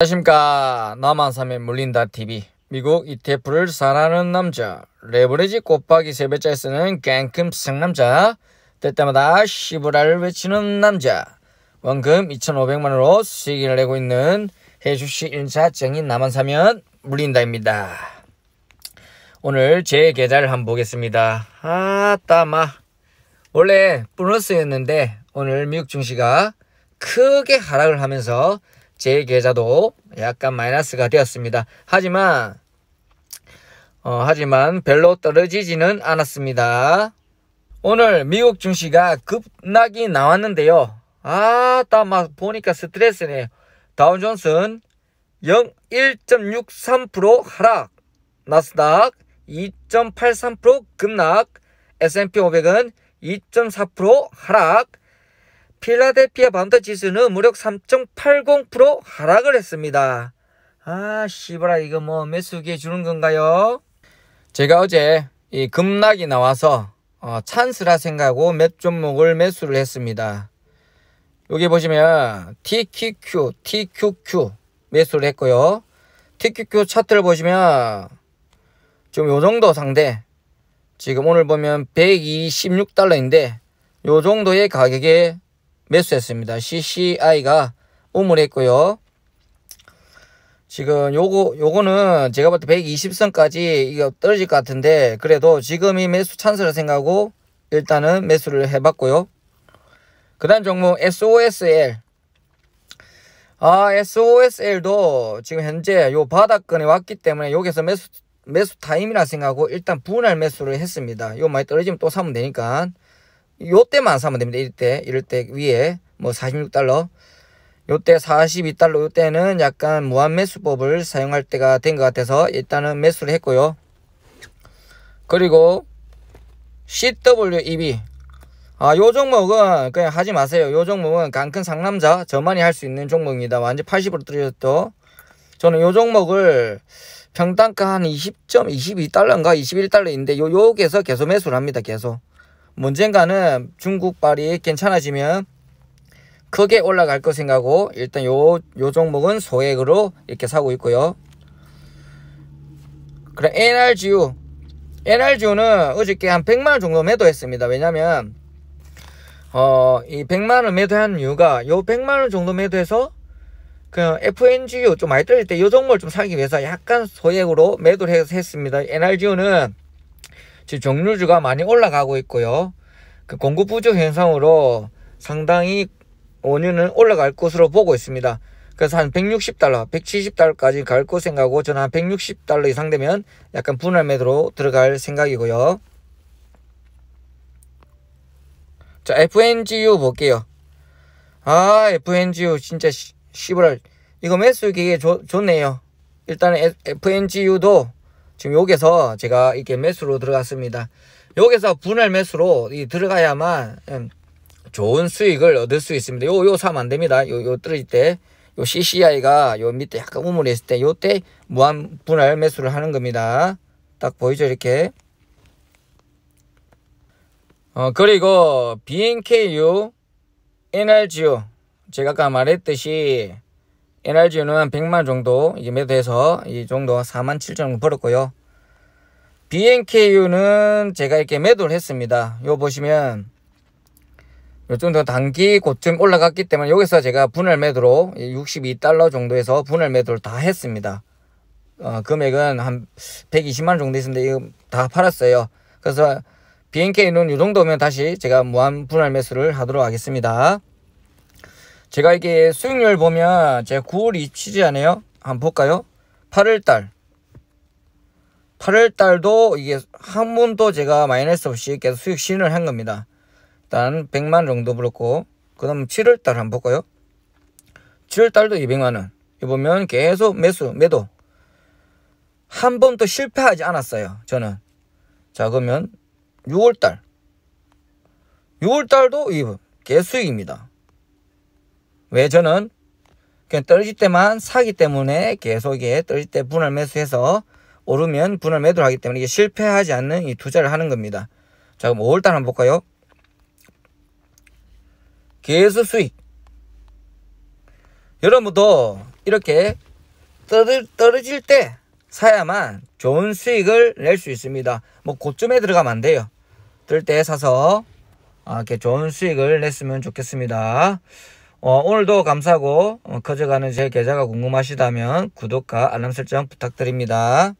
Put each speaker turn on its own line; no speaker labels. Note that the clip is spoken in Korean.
안녕하십니까 남한삼에 물린다 TV 미국 ETF를 사랑하는 남자 레버리지 곱하기 세배짜리 쓰는 깽금 승남자 때때마다 시부라를 외치는 남자 원금 2,500만원으로 수익을 내고 있는 해주시 1차 정인 남한사면 물린다입니다 오늘 제 계좌를 한번 보겠습니다 아따마 원래 플러스였는데 오늘 미국 증시가 크게 하락을 하면서 제 계좌도 약간 마이너스가 되었습니다. 하지만 어, 하지만 별로 떨어지지는 않았습니다. 오늘 미국 증시가 급락이 나왔는데요. 아, 딱막 보니까 스트레스네 다운존슨 0, 1.63% 하락, 나스닥 2.83% 급락, S&P 500은 2.4% 하락, 필라델피아 반도 지수는 무려 3.80% 하락을 했습니다. 아, 씨발아, 이거 뭐 매수기에 주는 건가요? 제가 어제 이 급락이 나와서 어, 찬스라 생각하고 몇 종목을 매수를 했습니다. 여기 보시면 TQQ, TQQ 매수를 했고요. TQQ 차트를 보시면 지금 요 정도 상대 지금 오늘 보면 126달러인데 요 정도의 가격에 매수했습니다. CCI가 우물했고요. 지금 요거 요거는 제가 볼 때 120선까지 이거 떨어질 것 같은데 그래도 지금이 매수 찬스를 생각하고 일단은 매수를 해봤고요. 그다음 종목 SOSL 아 SOSL도 지금 현재 요 바닥권에 왔기 때문에 여기서 매수 매수 타임이라 생각하고 일단 분할 매수를 했습니다. 요 많이 떨어지면 또 사면 되니까. 요때만 사면 됩니다. 이럴 때, 이럴 때 위에 뭐 46달러, 요때 42달러, 요때는 약간 무한 매수법을 사용할 때가 된 것 같아서 일단은 매수를 했고요. 그리고 CWEB. 아, 요 종목은 그냥 하지 마세요. 요 종목은 강큰 상남자 저만이 할 수 있는 종목입니다. 완전 80으로 떨어졌죠. 저는 요 종목을 평당가 한 20.22달러인가 21달러인데 요 요기에서 계속 매수를 합니다. 계속. 언젠가는 중국발이 괜찮아지면 크게 올라갈 것 생각하고 일단 요, 요 종목은 소액으로 이렇게 사고 있고요. 그럼 NRGU NRGU는 어저께 한 100만원 정도 매도했습니다. 왜냐면 어, 이 100만원 매도한 이유가 요 100만원 정도 매도해서 그 FNGU 좀 많이 떨릴 때요 종목을 좀 사기 위해서 약간 소액으로 매도를 했습니다. NRGU는 지금 정류주가 많이 올라가고 있고요. 그 공급 부족 현상으로 상당히 원유는 올라갈 것으로 보고 있습니다. 그래서 한 160달러, 170달러까지 갈 것 생각하고 저는 한 160달러 이상 되면 약간 분할 매도로 들어갈 생각이고요. 자, FNGU 볼게요. 아, FNGU 진짜 시부랄 이거 매수기에 좋네요. 일단은 FNGU도 지금 여기서 제가 이렇게 매수로 들어갔습니다. 여기서 분할 매수로 이 들어가야만 음, 좋은 수익을 얻을 수 있습니다. 요, 요 사면 안 됩니다. 요, 요 떨어질 때, 요 CCI가 요 밑에 약간 우물이 있을 때, 요때 무한 분할 매수를 하는 겁니다. 딱 보이죠? 이렇게. 어, 그리고 BNKU, NRGU. 제가 아까 말했듯이 n r g 는 100만 정도 이제 매도해서 이 정도 4만 7천 정도 벌었고요. BNKU는 제가 이렇게 매도를 했습니다. 요 보시면 요 정도 단기 고점 올라갔기 때문에 여기서 제가 분할 매도로 62달러 정도에서 분할 매도를 다 했습니다. 어, 금액은 한 120만 정도 있었는데 이거 다 팔았어요. 그래서 BNK는 이 정도면 다시 제가 무한 분할 매수를 하도록 하겠습니다. 제가 이게 수익률 보면 제가 9월이 27일이잖아요. 한번 볼까요? 8월달 8월달도 이게 한 번도 제가 마이너스 없이 계속 수익 시인을 한 겁니다. 일단 100만 정도 불었고 그 다음 7월달 한번 볼까요? 7월달도 200만원 이 보면 계속 매수 매도 한 번도 실패하지 않았어요 저는 자 그러면 6월달 6월달도 계속 수익입니다 왜 저는 그냥 떨어질 때만 사기 때문에 계속 이게 떨어질 때 분할 매수해서 오르면 분할 매도를 하기 때문에 이게 실패하지 않는 이 투자를 하는 겁니다. 자 그럼 5월달 한번 볼까요? 계수 수익 여러분도 이렇게 떨어질 때 사야만 좋은 수익을 낼 수 있습니다. 뭐 고점에 들어가면 안 돼요. 뜰때 사서 아, 이렇게 좋은 수익을 냈으면 좋겠습니다. 어, 오늘도 감사하고 어, 커져가는 제 계좌가 궁금하시다면 구독과 알람 설정 부탁드립니다.